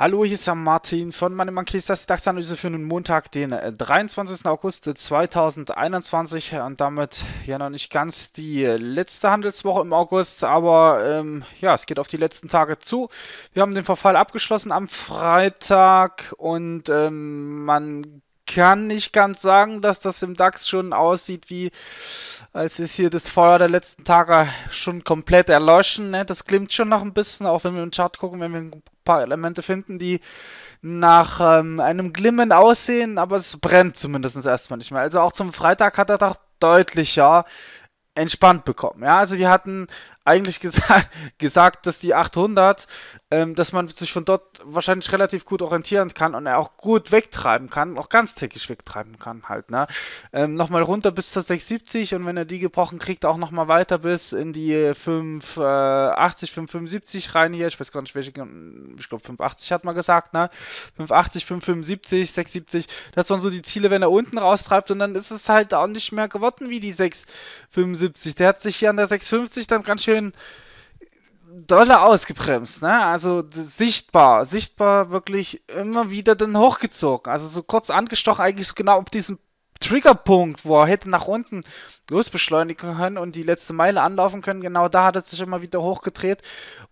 Hallo, hier ist der Martin von meinem Monkeys, das ist die DAX-Analyse für den Montag, den 23. Äh, August 2021 und damit ja noch nicht ganz die letzte Handelswoche im August, aber ähm, ja, es geht auf die letzten Tage zu. Wir haben den Verfall abgeschlossen am Freitag und ähm, man kann nicht ganz sagen, dass das im DAX schon aussieht wie, als ist hier das Feuer der letzten Tage schon komplett erloschen. Ne? Das klimmt schon noch ein bisschen, auch wenn wir im Chart gucken, wenn wir ein paar Elemente finden, die nach ähm, einem Glimmen aussehen, aber es brennt zumindest erstmal nicht mehr. Also auch zum Freitag hat er doch deutlicher entspannt bekommen. Ja, also wir hatten eigentlich gesa gesagt, dass die 800, ähm, dass man sich von dort wahrscheinlich relativ gut orientieren kann und er auch gut wegtreiben kann, auch ganz täglich wegtreiben kann halt. Ne? Ähm, nochmal runter bis zur 670 und wenn er die gebrochen kriegt, auch nochmal weiter bis in die 580, äh, 575 rein hier. Ich weiß gar nicht, welche, ich glaube 580 hat man gesagt, ne? 580, 575, 670. Das waren so die Ziele, wenn er unten raustreibt und dann ist es halt auch nicht mehr geworden wie die 675. Der hat sich hier an der 650 dann ganz schön schön dolle ausgebremst, ne? Also sichtbar, sichtbar wirklich immer wieder dann hochgezogen. Also so kurz angestochen, eigentlich so genau auf diesem Triggerpunkt, wo er hätte nach unten losbeschleunigen können und die letzte Meile anlaufen können. Genau da hat er sich immer wieder hochgedreht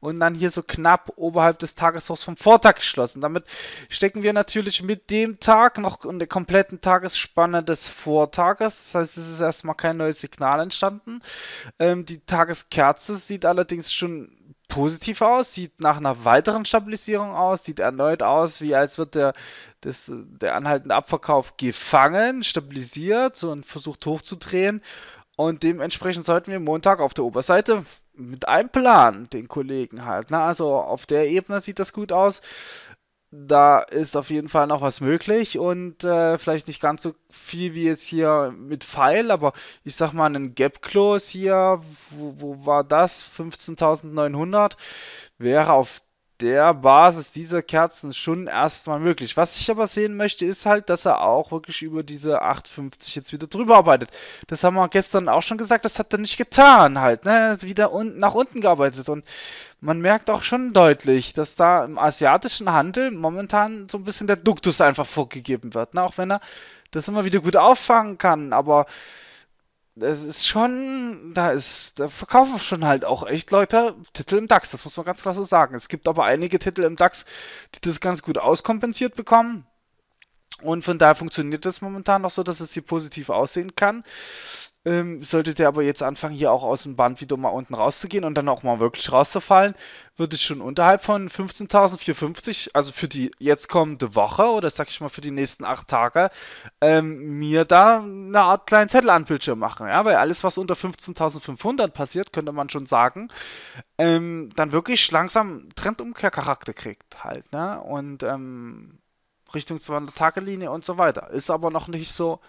und dann hier so knapp oberhalb des Tageshochs vom Vortag geschlossen. Damit stecken wir natürlich mit dem Tag noch in der kompletten Tagesspanne des Vortages. Das heißt, es ist erstmal kein neues Signal entstanden. Ähm, die Tageskerze sieht allerdings schon positiv aus, sieht nach einer weiteren Stabilisierung aus, sieht erneut aus, wie als wird der, das, der anhaltende Abverkauf gefangen, stabilisiert und versucht hochzudrehen. Und dementsprechend sollten wir Montag auf der Oberseite mit einem Plan den Kollegen halten. Also auf der Ebene sieht das gut aus da ist auf jeden Fall noch was möglich und äh, vielleicht nicht ganz so viel wie jetzt hier mit Pfeil, aber ich sag mal, ein Gap Close hier, wo, wo war das? 15.900 wäre auf der Basis dieser Kerzen schon erstmal möglich. Was ich aber sehen möchte, ist halt, dass er auch wirklich über diese 8,50 jetzt wieder drüber arbeitet. Das haben wir gestern auch schon gesagt, das hat er nicht getan halt, ne? Wieder un nach unten gearbeitet und man merkt auch schon deutlich, dass da im asiatischen Handel momentan so ein bisschen der Duktus einfach vorgegeben wird, ne? Auch wenn er das immer wieder gut auffangen kann, aber das ist schon, da ist, da verkaufen schon halt auch echt Leute Titel im DAX, das muss man ganz klar so sagen. Es gibt aber einige Titel im DAX, die das ganz gut auskompensiert bekommen. Und von daher funktioniert das momentan noch so, dass es hier positiv aussehen kann. Ähm, sollte der aber jetzt anfangen, hier auch aus dem Band wieder mal unten rauszugehen und dann auch mal wirklich rauszufallen, würde ich schon unterhalb von 15.450, also für die jetzt kommende Woche oder sag ich mal für die nächsten acht Tage, ähm, mir da eine Art kleinen Zettel an Bildschirm machen. Ja? Weil alles, was unter 15.500 passiert, könnte man schon sagen, ähm, dann wirklich langsam Trendumkehrcharakter kriegt halt. Ne? Und ähm, Richtung 200-Tage-Linie und so weiter. Ist aber noch nicht so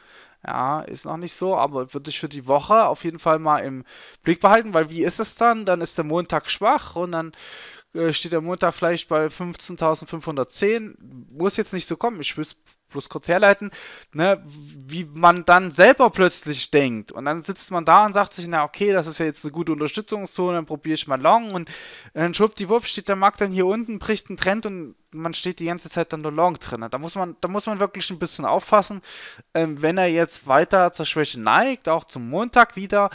ja, ist noch nicht so, aber würde ich für die Woche auf jeden Fall mal im Blick behalten, weil wie ist es dann? Dann ist der Montag schwach und dann äh, steht der Montag vielleicht bei 15.510. Muss jetzt nicht so kommen. Ich will es bloß kurz herleiten, ne, wie man dann selber plötzlich denkt. Und dann sitzt man da und sagt sich, na okay, das ist ja jetzt eine gute Unterstützungszone, dann probiere ich mal long und dann schwuppdiwupp steht der Markt dann hier unten, bricht ein Trend und man steht die ganze Zeit dann nur long drin. Da muss man, da muss man wirklich ein bisschen aufpassen, ähm, wenn er jetzt weiter zur Schwäche neigt, auch zum Montag wieder.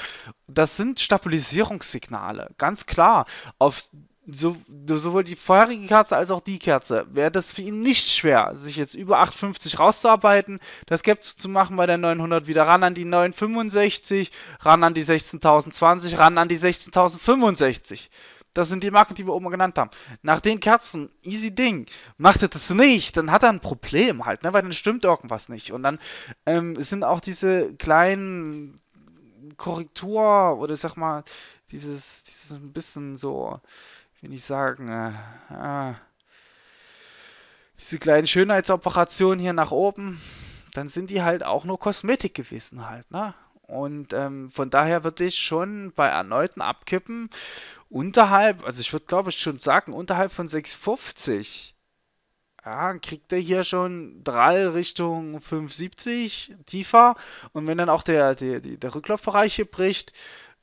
Das sind Stabilisierungssignale, ganz klar. Auf so, sowohl die vorherige Kerze als auch die Kerze, wäre das für ihn nicht schwer, sich jetzt über 850 rauszuarbeiten, das Gap zu machen bei der 900 wieder ran an die 965, ran an die 16.020, ran an die 16.065. Das sind die Marken, die wir oben genannt haben. Nach den Kerzen, easy Ding. Macht er das nicht, dann hat er ein Problem halt, ne? weil dann stimmt irgendwas nicht. Und dann ähm, sind auch diese kleinen Korrektur oder ich sag mal, dieses, dieses ein bisschen so ich will nicht sagen, äh, ah, diese kleinen Schönheitsoperationen hier nach oben, dann sind die halt auch nur Kosmetik gewesen halt, ne? Und ähm, von daher würde ich schon bei erneuten Abkippen unterhalb, also ich würde glaube ich schon sagen, unterhalb von 650 ja, kriegt er hier schon Drall Richtung 570 tiefer. Und wenn dann auch der, der, der Rücklaufbereich hier bricht,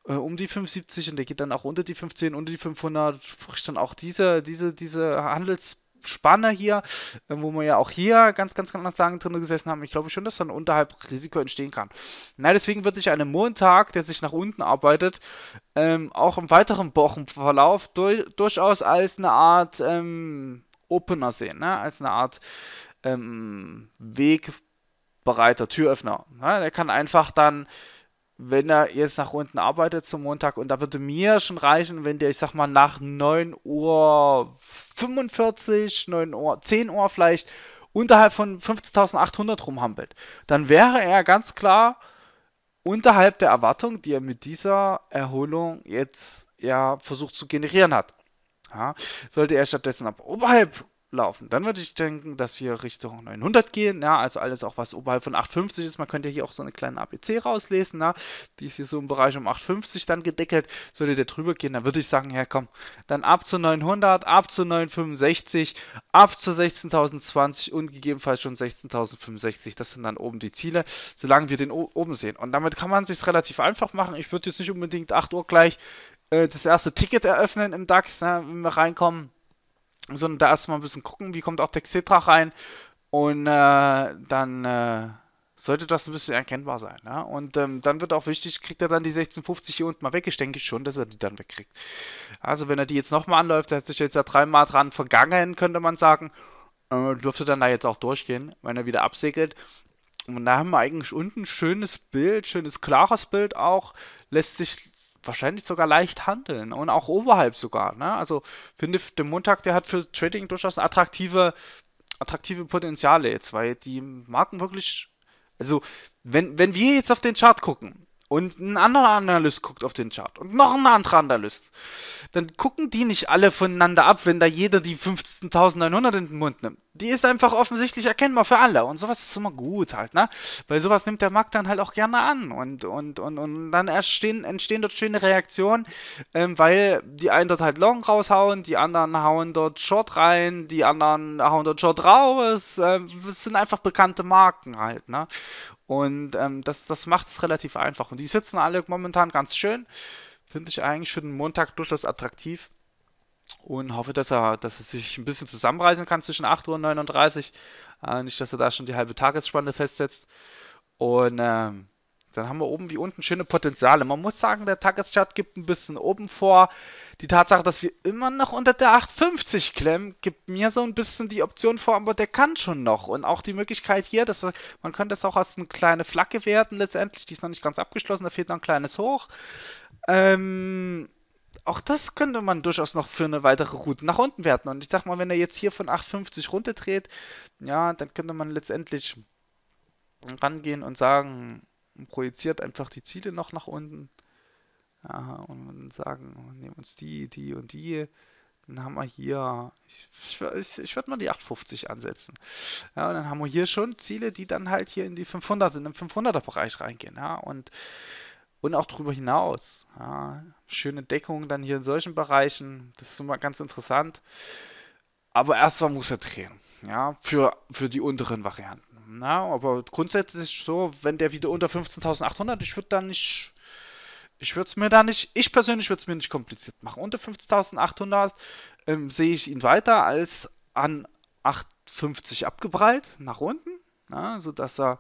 äh, um die 570 und der geht dann auch unter die 15, unter die 500, sprich dann auch diese, diese, diese Handels- Spanne hier, äh, wo wir ja auch hier ganz, ganz, ganz lange drin gesessen haben. Ich glaube schon, dass dann unterhalb Risiko entstehen kann. Na, deswegen würde ich einen Montag, der sich nach unten arbeitet, ähm, auch im weiteren Wochenverlauf durch, durchaus als eine Art ähm, Opener sehen, ne? als eine Art ähm, Wegbereiter, Türöffner. Ne? Der kann einfach dann wenn er jetzt nach unten arbeitet zum Montag und da würde mir schon reichen, wenn der, ich sag mal, nach 9 Uhr 45, 9 Uhr, 10 Uhr vielleicht unterhalb von 15.800 rumhampelt, dann wäre er ganz klar unterhalb der Erwartung, die er mit dieser Erholung jetzt ja versucht zu generieren hat. Ja, sollte er stattdessen aber oberhalb laufen. Dann würde ich denken, dass wir Richtung 900 gehen, ja, also alles auch, was oberhalb von 850 ist. Man könnte hier auch so eine kleine ABC rauslesen, na, die ist hier so im Bereich um 850 dann gedeckelt. Sollte der drüber gehen, dann würde ich sagen, ja komm, dann ab zu 900, ab zu 965, ab zu 16.020 und gegebenenfalls schon 16.065. Das sind dann oben die Ziele, solange wir den oben sehen. Und damit kann man es sich relativ einfach machen. Ich würde jetzt nicht unbedingt 8 Uhr gleich äh, das erste Ticket eröffnen im DAX, na, ne, wenn wir reinkommen sondern da erstmal ein bisschen gucken, wie kommt auch der Xetra rein und äh, dann äh, sollte das ein bisschen erkennbar sein. Ne? Und ähm, dann wird auch wichtig, kriegt er dann die 1650 hier unten mal weg. Ich denke schon, dass er die dann wegkriegt. Also wenn er die jetzt nochmal anläuft, hat sich jetzt ja dreimal dran vergangen, könnte man sagen, äh, dürfte dann da jetzt auch durchgehen, wenn er wieder absegelt. Und da haben wir eigentlich unten ein schönes Bild, schönes klares Bild auch. Lässt sich wahrscheinlich sogar leicht handeln und auch oberhalb sogar. Ne? Also finde ich, der Montag, der hat für Trading durchaus attraktive, attraktive Potenziale jetzt, weil die Marken wirklich, also wenn, wenn wir jetzt auf den Chart gucken, und ein anderer Analyst guckt auf den Chart. Und noch ein anderer Analyst. Dann gucken die nicht alle voneinander ab, wenn da jeder die 15.900 in den Mund nimmt. Die ist einfach offensichtlich erkennbar für alle. Und sowas ist immer gut halt, ne? Weil sowas nimmt der Markt dann halt auch gerne an. Und, und, und, und dann entstehen, entstehen dort schöne Reaktionen, ähm, weil die einen dort halt Long raushauen, die anderen hauen dort Short rein, die anderen hauen dort Short raus. Ähm, das sind einfach bekannte Marken halt, ne? Und ähm, das, das macht es relativ einfach. Und die sitzen alle momentan ganz schön. Finde ich eigentlich für den Montag durchaus attraktiv. Und hoffe, dass er, dass er sich ein bisschen zusammenreißen kann zwischen 8 Uhr und 39. Äh, nicht, dass er da schon die halbe Tagesspanne festsetzt. Und ähm, dann haben wir oben wie unten schöne Potenziale. Man muss sagen, der Tageschart gibt ein bisschen oben vor die Tatsache, dass wir immer noch unter der 850 klemmen, gibt mir so ein bisschen die Option vor, aber der kann schon noch. Und auch die Möglichkeit hier, dass man könnte es auch als eine kleine Flagge werten letztendlich. Die ist noch nicht ganz abgeschlossen, da fehlt noch ein kleines Hoch. Ähm, auch das könnte man durchaus noch für eine weitere Route nach unten werten. Und ich sag mal, wenn er jetzt hier von 850 runterdreht, ja, dann könnte man letztendlich rangehen und sagen, projiziert einfach die Ziele noch nach unten. Ja, und sagen, oh, nehmen uns die, die und die. Dann haben wir hier, ich, ich, ich würde mal die 850 ansetzen. Ja, dann haben wir hier schon Ziele, die dann halt hier in die 500, in den 500er Bereich reingehen. Ja, und, und auch darüber hinaus. Ja, schöne Deckung dann hier in solchen Bereichen. Das ist immer ganz interessant. Aber erstmal muss er drehen. Ja, für, für die unteren Varianten. Na, aber grundsätzlich so, wenn der wieder unter 15.800, ich würde dann nicht ich würde es mir da nicht, ich persönlich würde es mir nicht kompliziert machen. Unter 50.800 ähm, sehe ich ihn weiter als an 8,50 abgeprallt nach unten, na, ne, sodass er,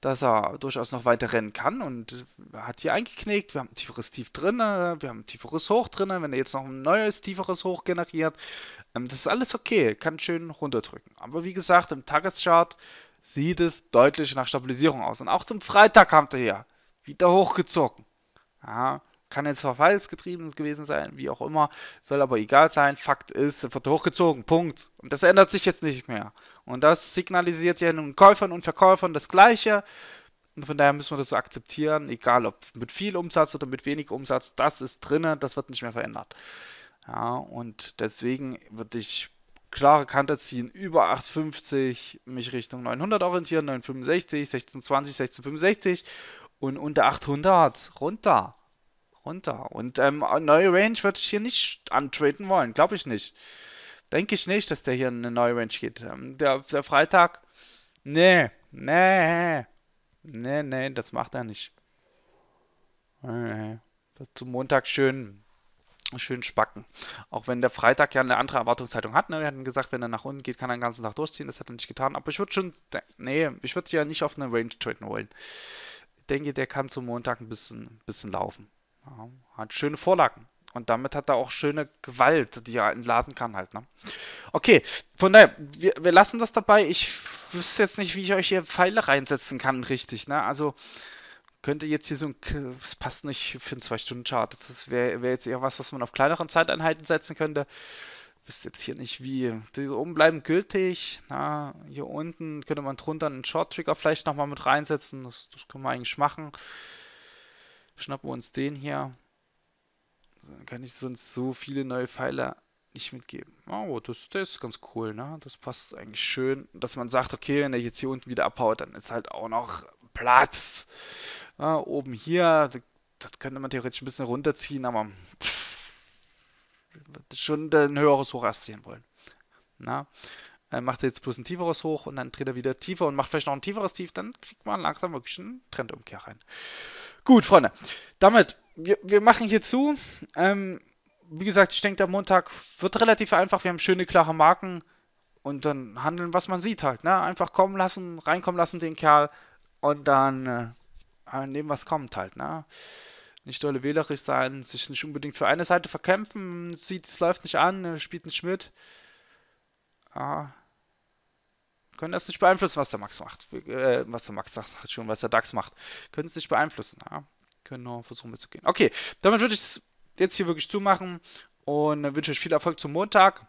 dass er durchaus noch weiter rennen kann und er hat hier eingeknickt. Wir haben ein tieferes Tief drin, wir haben ein tieferes Hoch drin. Wenn er jetzt noch ein neues tieferes Hoch generiert, ähm, das ist alles okay, kann schön runterdrücken. Aber wie gesagt, im Tageschart sieht es deutlich nach Stabilisierung aus. Und auch zum Freitag kam er her, wieder hochgezogen. Ja, kann jetzt verfallsgetrieben gewesen sein, wie auch immer, soll aber egal sein. Fakt ist, wird hochgezogen, Punkt. Und das ändert sich jetzt nicht mehr. Und das signalisiert ja nun Käufern und Verkäufern das Gleiche. Und von daher müssen wir das so akzeptieren, egal ob mit viel Umsatz oder mit wenig Umsatz, das ist drin, das wird nicht mehr verändert. Ja, und deswegen würde ich klare Kante ziehen, über 8,50 mich Richtung 900 orientieren, 965, 1620, 1665 und unter 800 runter. Runter. Und ähm, neue Range würde ich hier nicht antreten wollen. Glaube ich nicht. Denke ich nicht, dass der hier eine neue Range geht. Ähm, der, der Freitag. Nee. Nee. Nee, nee, das macht er nicht. Nee. Zum Montag schön schön spacken. Auch wenn der Freitag ja eine andere Erwartungshaltung hat. Ne? Wir hatten gesagt, wenn er nach unten geht, kann er den ganzen Tag durchziehen. Das hat er nicht getan. Aber ich würde schon, nee, ich würde ja nicht auf eine Range traden wollen denke, der kann zum Montag ein bisschen, bisschen laufen. Ja, hat schöne Vorlagen. Und damit hat er auch schöne Gewalt, die er entladen kann halt. Ne? Okay, von daher, wir, wir lassen das dabei. Ich wüsste jetzt nicht, wie ich euch hier Pfeile reinsetzen kann, richtig. Ne? Also könnte jetzt hier so ein... Das passt nicht für einen 2-Stunden-Chart. Das wäre wär jetzt eher was, was man auf kleineren Zeiteinheiten setzen könnte wisst jetzt hier nicht wie. Diese oben bleiben gültig. Na, hier unten könnte man drunter einen Short Trigger vielleicht nochmal mit reinsetzen. Das, das können wir eigentlich machen. Schnappen wir uns den hier. Also, dann kann ich sonst so viele neue Pfeile nicht mitgeben. Oh, das, das ist ganz cool, ne? Das passt eigentlich schön, dass man sagt, okay, wenn er jetzt hier unten wieder abhaut, dann ist halt auch noch Platz. Ja, ah, oben hier, das könnte man theoretisch ein bisschen runterziehen, aber pff, schon ein höheres Hoch aszieren wollen. Na? Dann äh, macht er jetzt bloß ein tieferes Hoch und dann dreht er wieder tiefer und macht vielleicht noch ein tieferes Tief, dann kriegt man langsam wirklich einen Trendumkehr rein. Gut, Freunde, damit, wir, wir machen hier zu. Ähm, wie gesagt, ich denke, der Montag wird relativ einfach. Wir haben schöne, klare Marken und dann handeln, was man sieht halt. Ne? Einfach kommen lassen, reinkommen lassen den Kerl und dann äh, nehmen, was kommt halt. Ne? nicht dolle wählerisch sein, sich nicht unbedingt für eine Seite verkämpfen, sieht, es läuft nicht an, spielt nicht mit. Ah. Können das nicht beeinflussen, was der Max macht. Äh, was der Max sagt schon, was der DAX macht. Können es nicht beeinflussen. Ja. Können nur versuchen mitzugehen. Okay, damit würde ich es jetzt hier wirklich zumachen und wünsche euch viel Erfolg zum Montag.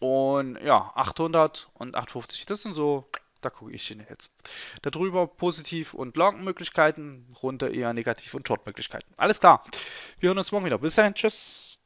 Und ja, 800 und 850, das sind so da gucke ich hin jetzt. Darüber Positiv- und Long-Möglichkeiten, runter eher Negativ- und Short-Möglichkeiten. Alles klar. Wir hören uns morgen wieder. Bis dahin. Tschüss.